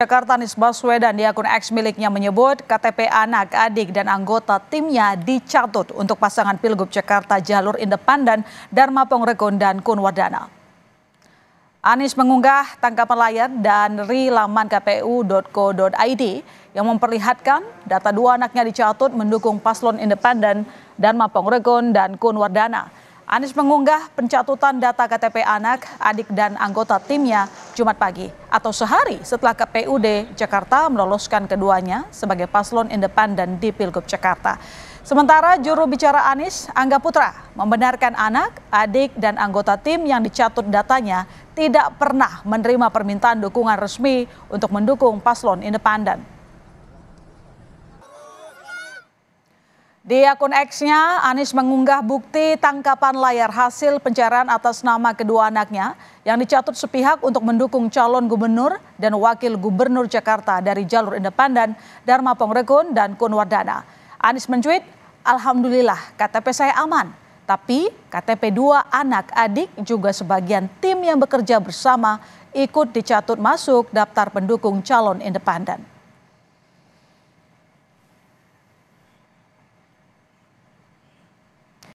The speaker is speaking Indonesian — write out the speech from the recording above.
Jakarta Anies Baswedan di akun X miliknya menyebut KTP anak, adik, dan anggota timnya dicatut untuk pasangan Pilgub Jakarta Jalur Independen Dharma Pongregon dan Kunwardana. Anies mengunggah tangkapan layar dan ri laman kpu.co.id yang memperlihatkan data dua anaknya dicatut mendukung paslon independen Mapong Regon dan Kunwardana. Anies mengunggah pencatutan data KTP anak, adik, dan anggota timnya Jumat pagi atau sehari setelah KPUD Jakarta meloloskan keduanya sebagai paslon independen di Pilgub Jakarta. Sementara juru bicara Anies, Angga Putra, membenarkan anak, adik, dan anggota tim yang dicatut datanya tidak pernah menerima permintaan dukungan resmi untuk mendukung paslon independen. Di akun X-nya, Anies mengunggah bukti tangkapan layar hasil pencarian atas nama kedua anaknya yang dicatut sepihak untuk mendukung calon gubernur dan wakil gubernur Jakarta dari jalur independen Dharma Pongrekun dan Kunwardana. Anies mencuit, Alhamdulillah KTP saya aman, tapi KTP dua anak adik juga sebagian tim yang bekerja bersama ikut dicatut masuk daftar pendukung calon independen.